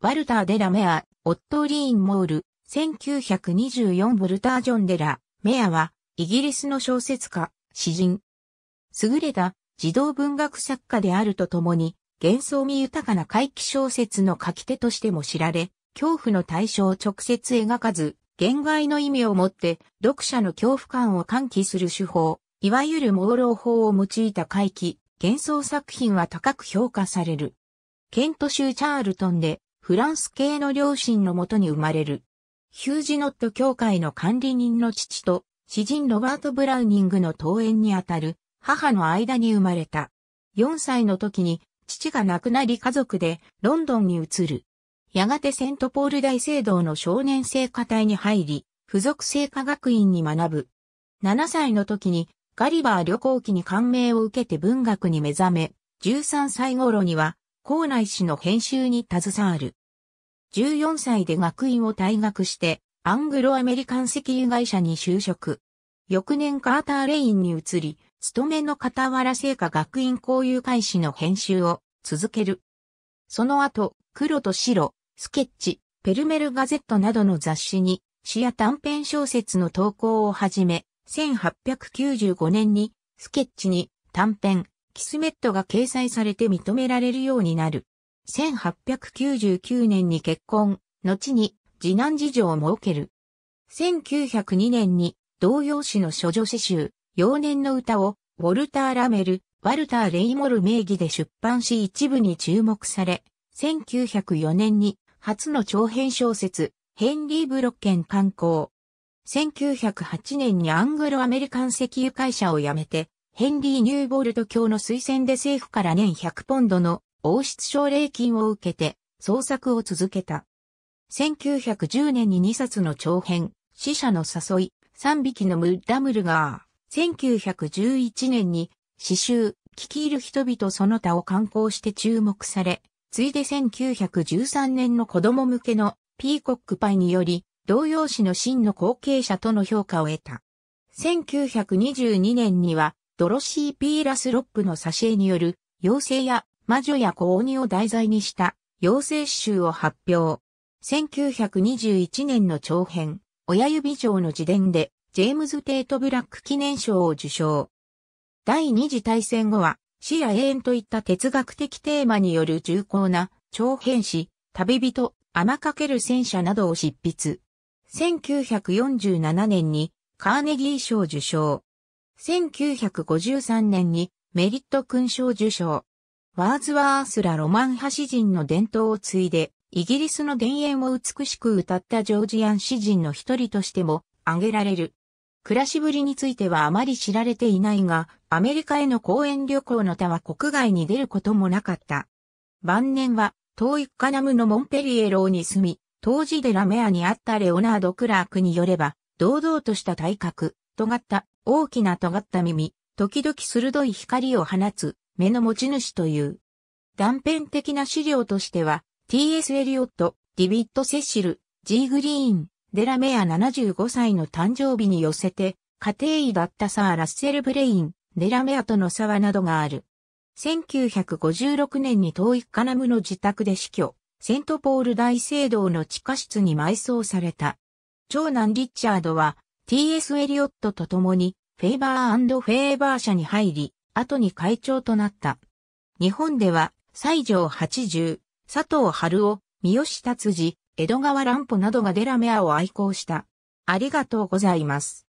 ワルター・デラ・メア、オットリーン・モール、1924ボルター・ジョン・デラ・メアは、イギリスの小説家、詩人。優れた児童文学作家であるとともに、幻想味豊かな怪奇小説の書き手としても知られ、恐怖の対象を直接描かず、言外の意味を持って読者の恐怖感を喚起する手法、いわゆる朦朧法を用いた怪奇、幻想作品は高く評価される。ケント州チャールトンでフランス系の両親のもとに生まれる。ヒュージノット教会の管理人の父と、詩人ロバート・ブラウニングの登園にあたる母の間に生まれた。4歳の時に父が亡くなり家族でロンドンに移る。やがてセントポール大聖堂の少年聖歌隊に入り、付属聖歌学院に学ぶ。7歳の時にガリバー旅行記に感銘を受けて文学に目覚め、13歳頃には校内誌の編集に携わる。14歳で学院を退学して、アングロアメリカン石油会社に就職。翌年カーターレインに移り、勤めの傍ら聖果学院交友会誌の編集を続ける。その後、黒と白、スケッチ、ペルメルガゼットなどの雑誌に、詩や短編小説の投稿を始め、1895年に、スケッチに短編、キスメットが掲載されて認められるようになる。1899年に結婚、後に次男次女を設ける。1902年に同様詩の諸女詩集、幼年の歌を、ウォルター・ラメル、ワルター・レイモル名義で出版し一部に注目され、1904年に初の長編小説、ヘンリー・ブロッケン刊行。1908年にアングロアメリカン石油会社を辞めて、ヘンリー・ニューボルト教の推薦で政府から年100ポンドの王室奨励金を受けて創作を続けた。1910年に2冊の長編、死者の誘い、3匹のムッダムルガー、1911年に詩集、聞き入る人々その他を刊行して注目され、ついで1913年の子供向けのピーコックパイにより、同様死の真の後継者との評価を得た。1922年には、ドロシー・ピーラスロップの挿絵による、妖精や魔女や子鬼を題材にした妖精詩集を発表。1921年の長編、親指上の自伝で、ジェームズ・テート・ブラック記念賞を受賞。第二次大戦後は、死や永遠といった哲学的テーマによる重厚な長編詩、旅人、甘かける戦車などを執筆。1947年にカーネギー賞受賞。1953年にメリット勲章受賞。ワーズワースらロマン派詩人の伝統を継いで、イギリスの田園を美しく歌ったジョージアン詩人の一人としても挙げられる。暮らしぶりについてはあまり知られていないが、アメリカへの公演旅行の他は国外に出ることもなかった。晩年は、遠いカナムのモンペリエローに住み、当時でラメアにあったレオナード・クラークによれば、堂々とした体格、尖った、大きな尖った耳、時々鋭い光を放つ、目の持ち主という。断片的な資料としては、T.S. エリオット、ディビット・セシル、G. グリーン、デラメア75歳の誕生日に寄せて、家庭医だったサー・ラッセル・ブレイン、デラメアとの差はなどがある。1956年に遠いカナムの自宅で死去、セントポール大聖堂の地下室に埋葬された。長男リッチャードは T.S. エリオットと共にフェイバーフェイバー社に入り、後に会長となった。日本では、西条八十、佐藤春夫、三好達治、江戸川乱歩などがデラメアを愛好した。ありがとうございます。